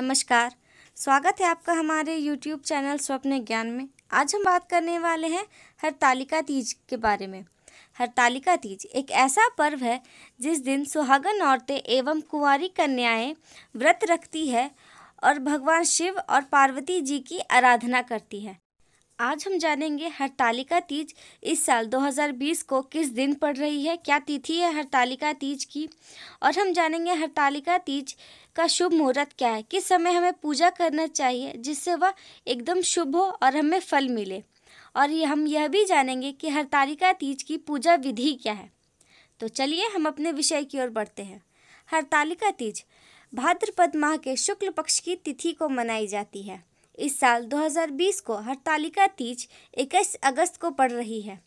नमस्कार स्वागत है आपका हमारे YouTube चैनल स्वप्न ज्ञान में आज हम बात करने वाले हैं हरतालिका तीज के बारे में हरतालिका तीज एक ऐसा पर्व है जिस दिन सुहागन औरतें एवं कुंवारी कन्याएं व्रत रखती है और भगवान शिव और पार्वती जी की आराधना करती है आज हम जानेंगे हरतालिका तीज इस साल 2020 को किस दिन पड़ रही है क्या तिथि है हरतालिका तीज की और हम जानेंगे हरतालिका तीज का शुभ मुहूर्त क्या है किस समय हमें पूजा करना चाहिए जिससे वह एकदम शुभ हो और हमें फल मिले और ये हम यह भी जानेंगे कि हरतालिका तीज की पूजा विधि क्या है तो चलिए हम अपने विषय की ओर बढ़ते हैं हरतालिका तीज भाद्रपद माह के शुक्ल पक्ष की तिथि को मनाई जाती है इस साल 2020 को हड़तालिका तीज 21 अगस्त को पड़ रही है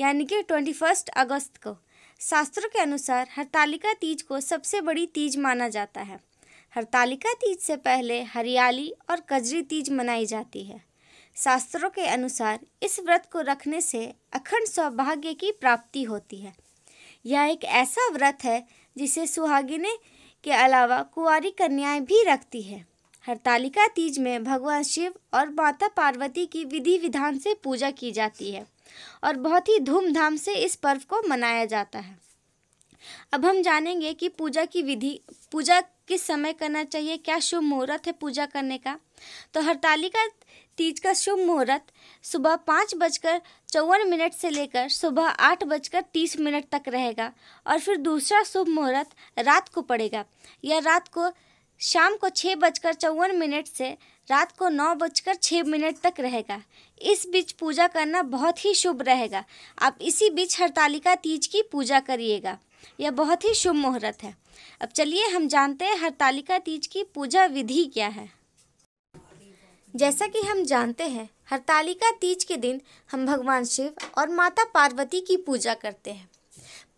यानी कि 21 अगस्त को शास्त्रों के अनुसार हड़तालिका तीज को सबसे बड़ी तीज माना जाता है हड़तालिका तीज से पहले हरियाली और कजरी तीज मनाई जाती है शास्त्रों के अनुसार इस व्रत को रखने से अखंड सौभाग्य की प्राप्ति होती है यह एक ऐसा व्रत है जिसे सुहागिने के अलावा कुंवारी कन्याएं भी रखती है हरतालिका तीज में भगवान शिव और माता पार्वती की विधि विधान से पूजा की जाती है और बहुत ही धूमधाम से इस पर्व को मनाया जाता है अब हम जानेंगे कि पूजा की विधि पूजा किस समय करना चाहिए क्या शुभ मुहूर्त है पूजा करने का तो हरतालिका तीज का शुभ मुहूर्त सुबह पाँच बजकर चौवन मिनट से लेकर सुबह आठ बजकर तीस मिनट तक रहेगा और फिर दूसरा शुभ मुहूर्त रात को पड़ेगा या रात को शाम को छः बजकर चौवन मिनट से रात को नौ बजकर छः मिनट तक रहेगा इस बीच पूजा करना बहुत ही शुभ रहेगा आप इसी बीच हरतालिका तीज की पूजा करिएगा यह बहुत ही शुभ मुहूर्त है अब चलिए हम जानते हैं हरतालिका तीज की पूजा विधि क्या है जैसा कि हम जानते हैं हरतालिका तीज के दिन हम भगवान शिव और माता पार्वती की पूजा करते हैं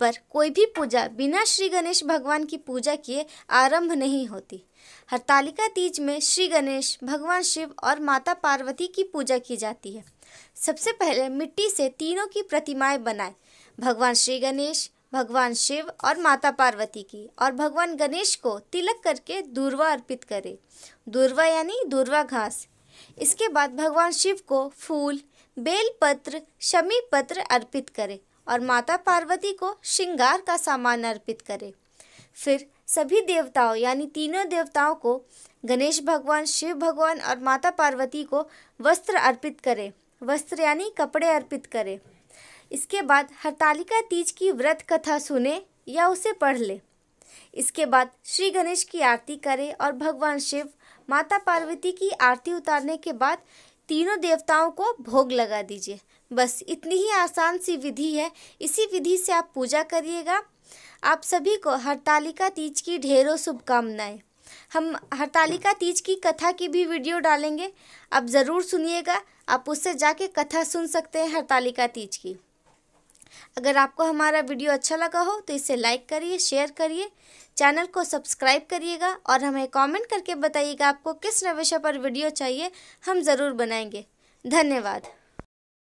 पर कोई भी पूजा बिना श्री गणेश भगवान की पूजा किए आरंभ नहीं होती हरतालिका तीज में श्री गणेश भगवान शिव और माता पार्वती की पूजा की जाती है सबसे पहले मिट्टी से तीनों की प्रतिमाएं बनाएं भगवान श्री गणेश भगवान शिव और माता पार्वती की और भगवान गणेश को तिलक करके दूरवा अर्पित करें दूरवा यानी दूरवा घास इसके बाद भगवान शिव को फूल बेलपत्र शमी पत्र अर्पित करें और माता पार्वती को श्रृंगार का सामान अर्पित करें फिर सभी देवताओं यानी तीनों देवताओं को गणेश भगवान शिव भगवान और माता पार्वती को वस्त्र अर्पित करें वस्त्र यानी कपड़े अर्पित करें इसके बाद हरतालिका तीज की व्रत कथा सुने या उसे पढ़ ले इसके बाद श्री गणेश की आरती करें और भगवान शिव माता पार्वती की आरती उतारने के बाद तीनों देवताओं को भोग लगा दीजिए बस इतनी ही आसान सी विधि है इसी विधि से आप पूजा करिएगा आप सभी को हरतालिका तीज की ढेरों शुभकामनाएं हम हरतालिका तीज की कथा की भी वीडियो डालेंगे आप ज़रूर सुनिएगा आप उससे जाके कथा सुन सकते हैं हरतालिका तीज की अगर आपको हमारा वीडियो अच्छा लगा हो तो इसे लाइक करिए शेयर करिए चैनल को सब्सक्राइब करिएगा और हमें कमेंट करके बताइएगा आपको किस नवेशा पर वीडियो चाहिए हम ज़रूर बनाएंगे धन्यवाद